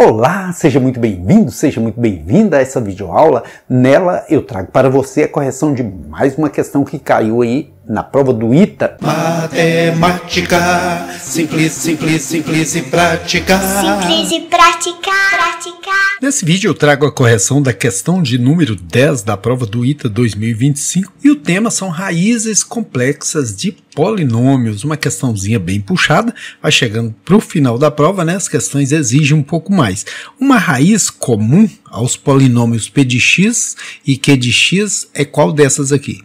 Olá, seja muito bem-vindo, seja muito bem-vinda a essa videoaula. Nela eu trago para você a correção de mais uma questão que caiu aí na prova do ITA. Matemática, simples, simples, simples e prática. Simples e prática, prática. Nesse vídeo eu trago a correção da questão de número 10 da prova do ITA 2025 e o tema são raízes complexas de polinômios, uma questãozinha bem puxada, vai chegando para o final da prova, né? As questões exigem um pouco mais. Uma raiz comum aos polinômios p de x e q de x é qual dessas aqui?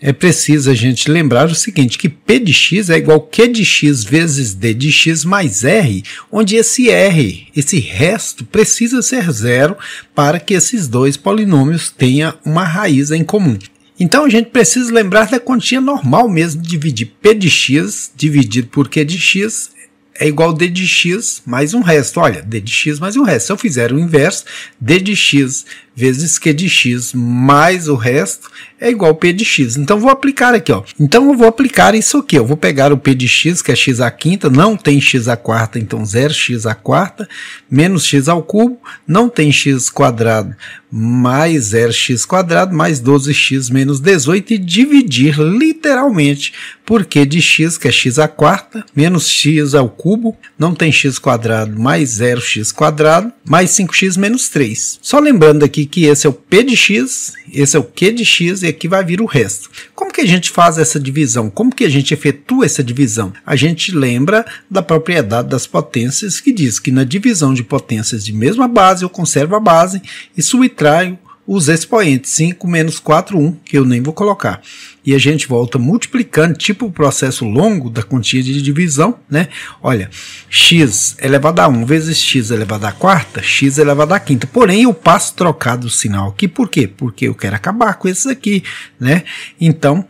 é preciso a gente lembrar o seguinte, que P de X é igual a Q de X vezes D de X mais R, onde esse R, esse resto, precisa ser zero para que esses dois polinômios tenham uma raiz em comum. Então a gente precisa lembrar da continha normal mesmo, dividir P de X dividido por Q de X é igual a D de X mais um resto. Olha, D de X mais um resto. Se eu fizer o inverso, D de X vezes Q é de X mais o resto é igual P de X. Então, vou aplicar aqui, ó. Então, eu vou aplicar isso aqui. Eu vou pegar o P de X, que é X à quinta, não tem X à quarta, então 0X à quarta, menos X ao cubo, não tem X quadrado, mais 0X quadrado, mais 12X menos 18, e dividir literalmente por Q de X, que é X à quarta, menos X ao cubo, não tem X quadrado, mais 0X quadrado, mais 5X menos 3. Só lembrando aqui que esse é o P de X, esse é o Q de X e aqui vai vir o resto. Como que a gente faz essa divisão? Como que a gente efetua essa divisão? A gente lembra da propriedade das potências que diz que na divisão de potências de mesma base eu conservo a base e subtraio os expoentes, 5 menos 4, 1, que eu nem vou colocar. E a gente volta multiplicando, tipo o processo longo da quantia de divisão, né? Olha, x elevado a 1 vezes x elevado a quarta, x elevado a quinta. Porém, eu passo trocado o sinal aqui, por quê? Porque eu quero acabar com esses aqui, né? Então,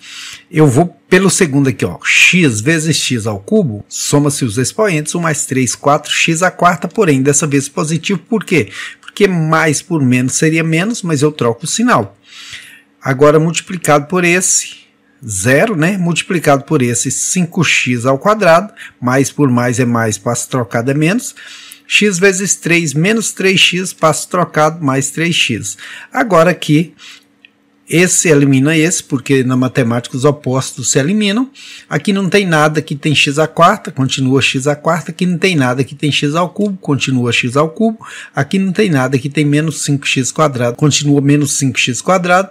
eu vou pelo segundo aqui, ó, x vezes x ao cubo, soma-se os expoentes, 1 mais 3, 4, x à quarta, porém, dessa vez positivo, por quê? porque mais por menos seria menos, mas eu troco o sinal. Agora multiplicado por esse, zero, né? Multiplicado por esse 5x ao quadrado, mais por mais é mais, passo trocado é menos. x vezes 3 menos 3x, passo trocado mais 3x. Agora aqui esse elimina esse, porque na matemática os opostos se eliminam. Aqui não tem nada que tem x à quarta, continua x à quarta. Aqui não tem nada que tem x ao cubo, continua x ao cubo. Aqui não tem nada que tem menos 5x quadrado, continua menos 5x quadrado.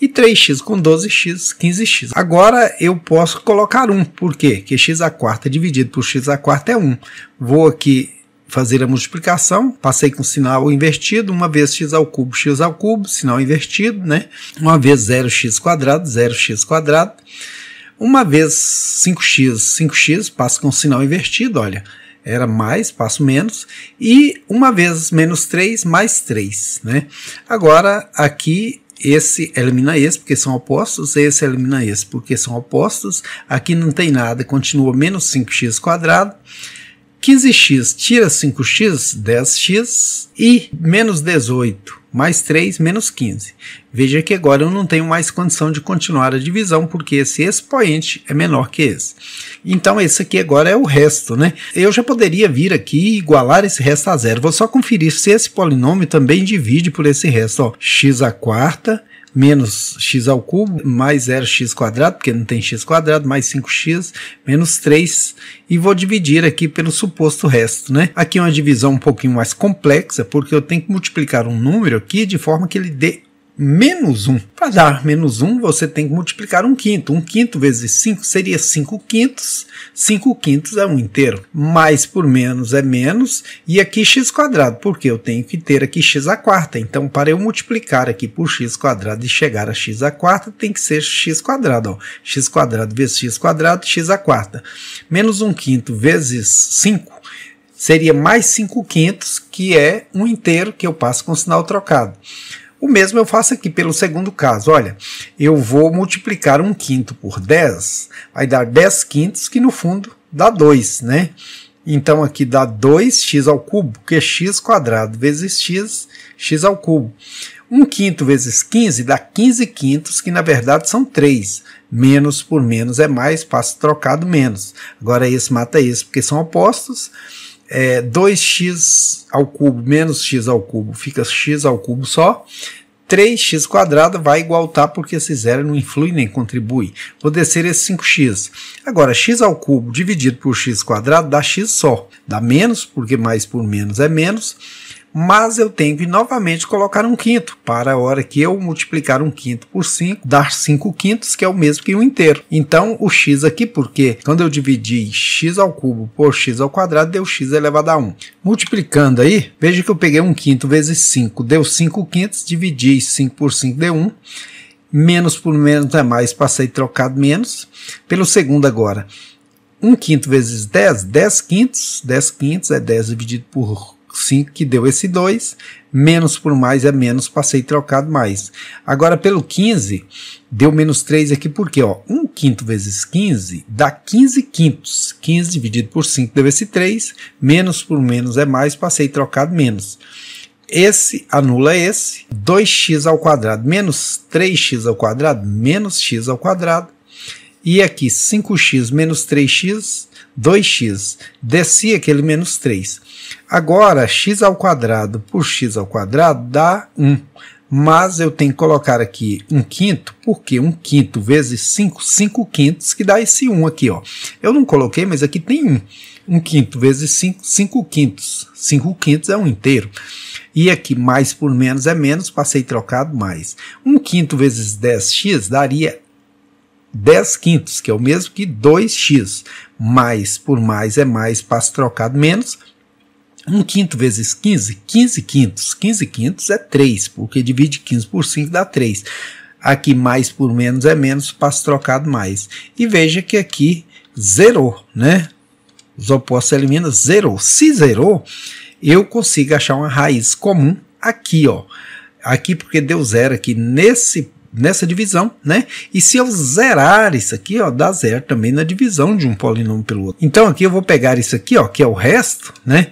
E 3x com 12x, 15x. Agora eu posso colocar 1. Por quê? Porque x à quarta dividido por x à quarta é 1. Vou aqui fazer a multiplicação, passei com sinal invertido, uma vez x ao cubo, x ao cubo, sinal invertido, né? Uma vez 0x quadrado, 0x quadrado. Uma vez 5x, 5x, passo com sinal invertido, olha, era mais, passo menos, e uma vez menos 3, mais 3, né? Agora, aqui esse elimina esse porque são opostos, esse elimina esse porque são opostos. Aqui não tem nada, continua menos 5x quadrado. 15x tira 5x, 10x e menos 18 mais 3 menos 15. Veja que agora eu não tenho mais condição de continuar a divisão, porque esse expoente é menor que esse. Então esse aqui agora é o resto, né? Eu já poderia vir aqui e igualar esse resto a zero. Vou só conferir se esse polinômio também divide por esse resto. Ó, x a quarta menos x ao cubo, mais 0x quadrado, porque não tem x quadrado, mais 5x, menos 3, e vou dividir aqui pelo suposto resto, né? Aqui é uma divisão um pouquinho mais complexa, porque eu tenho que multiplicar um número aqui de forma que ele dê menos 1. Para dar menos 1, você tem que multiplicar um quinto. Um quinto vezes 5 seria 5 quintos. 5 quintos é um inteiro. Mais por menos é menos. E aqui x quadrado, porque eu tenho que ter aqui x a quarta. Então, para eu multiplicar aqui por x quadrado e chegar a x a quarta, tem que ser x quadrado. Ó. x quadrado vezes x quadrado, x a quarta. Menos 1 quinto vezes 5 seria mais 5 quintos, que é um inteiro que eu passo com sinal trocado. O mesmo eu faço aqui pelo segundo caso. Olha, eu vou multiplicar um quinto por 10, vai dar 10 quintos, que no fundo dá 2, né? Então aqui dá 2x ao cubo, que é x quadrado vezes x, x ao cubo. 1 quinto vezes 15 dá 15 quintos, que na verdade são 3. Menos por menos é mais, passo trocado menos. Agora esse mata esse, porque são opostos é, 2x ao cubo menos x ao cubo fica x ao cubo só. 3x quadrado vai igualtar porque esse zero não influi nem contribui. Vou descer esse 5x. Agora, x ao cubo dividido por x quadrado dá x só. Dá menos, porque mais por menos é menos mas eu tenho que novamente colocar um quinto, para a hora que eu multiplicar um quinto por 5, dar 5 quintos, que é o mesmo que um inteiro. Então, o x aqui, porque quando eu dividi x ao cubo por x ao quadrado, deu x elevado a 1. Multiplicando aí, veja que eu peguei um quinto vezes 5, deu 5 quintos, dividi 5 por 5, deu 1 menos por menos é mais, passei trocado menos, pelo segundo agora. 1 um quinto vezes 10, 10 quintos, 10 quintos é 10 dividido por 5 que deu esse 2, menos por mais é menos, passei trocado mais. Agora pelo 15, deu menos 3 aqui, porque 1 um quinto vezes 15 dá 15 quintos. 15 dividido por 5 deu esse 3, menos por menos é mais, passei trocado menos. Esse anula esse, 2x ao quadrado menos 3x ao quadrado menos x ao quadrado. E aqui 5x menos 3x, 2x. Desci aquele menos 3. Agora, x ao quadrado por x ao quadrado dá 1. Mas eu tenho que colocar aqui um quinto, porque um quinto vezes 5, 5 quintos, que dá esse 1 aqui. Ó. Eu não coloquei, mas aqui tem 1. 1 quinto vezes 5, 5 quintos. 5 quintos é um inteiro. E aqui, mais por menos é menos, passei trocado mais. 1 quinto vezes 10x daria 10 quintos, que é o mesmo que 2x. Mais por mais é mais, passo trocado menos 1 quinto vezes 15, 15 quintos. 15 quintos é 3, porque divide 15 por 5 dá 3. Aqui mais por menos é menos, passo trocado mais. E veja que aqui zerou, né? Os opostos eliminam, zerou. Se zerou, eu consigo achar uma raiz comum aqui, ó. Aqui porque deu zero aqui nesse nessa divisão, né? E se eu zerar isso aqui, ó, dá zero também na divisão de um polinômio pelo outro. Então aqui eu vou pegar isso aqui, ó, que é o resto, né?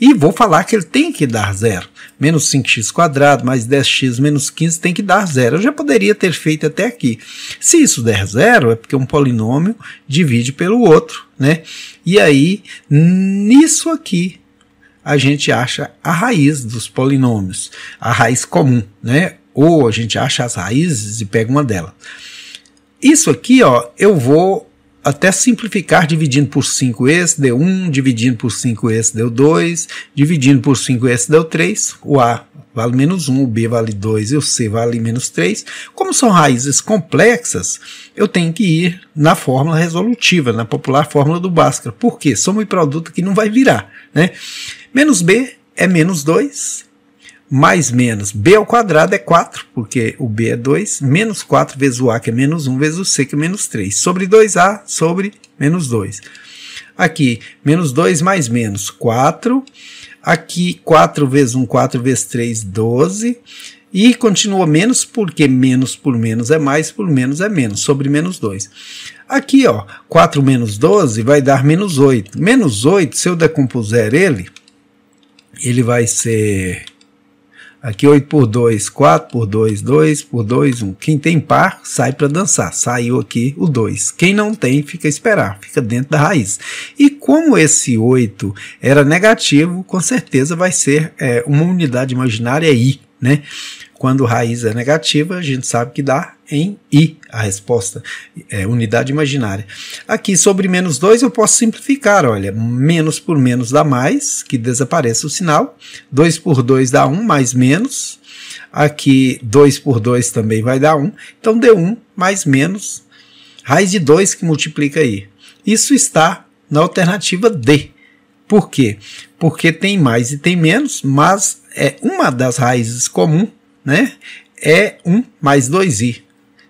E vou falar que ele tem que dar zero. Menos 5 quadrado mais 10x menos 15 tem que dar zero. Eu já poderia ter feito até aqui. Se isso der zero, é porque um polinômio divide pelo outro, né? E aí, nisso aqui, a gente acha a raiz dos polinômios, a raiz comum, né? ou a gente acha as raízes e pega uma delas. Isso aqui, ó, eu vou até simplificar dividindo por 5 s deu 1, dividindo por 5 s deu 2, dividindo por 5 s deu 3, o A vale menos 1, o B vale 2 e o C vale menos 3. Como são raízes complexas, eu tenho que ir na fórmula resolutiva, na popular fórmula do Bhaskara. Por quê? Soma e produto que não vai virar. Né? Menos B é menos 2, mais menos b ao quadrado é 4, porque o b é 2, menos 4 vezes o a, que é menos 1, vezes o c, que é menos 3, sobre 2a, sobre menos 2. Aqui, menos 2 mais menos 4. Aqui, 4 vezes 1, 4 vezes 3, 12. E continua menos, porque menos por menos é mais, por menos é menos, sobre menos 2. Aqui, ó, 4 menos 12 vai dar menos 8. Menos 8, se eu decompuser ele, ele vai ser Aqui 8 por 2, 4 por 2, 2 por 2, 1. Quem tem par, sai para dançar. Saiu aqui o 2. Quem não tem, fica esperar, fica dentro da raiz. E como esse 8 era negativo, com certeza vai ser é, uma unidade imaginária aí, né? Quando raiz é negativa, a gente sabe que dá em I a resposta, é, unidade imaginária. Aqui sobre menos 2 eu posso simplificar, olha, menos por menos dá mais, que desaparece o sinal, 2 por 2 dá 1, um, mais menos, aqui 2 por 2 também vai dar 1, um, então deu 1 um, mais menos, raiz de 2 que multiplica I. Isso está na alternativa D. Por quê? Porque tem mais e tem menos, mas é uma das raízes comuns né? É 1 mais 2i.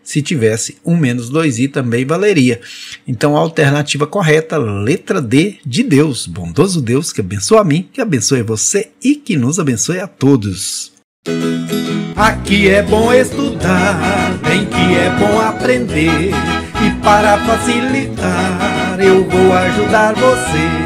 Se tivesse 1 menos 2i também valeria. Então a alternativa correta, letra D de Deus, bondoso Deus que abençoa a mim, que abençoe você e que nos abençoe a todos. Aqui é bom estudar, bem que é bom aprender. E para facilitar, eu vou ajudar você.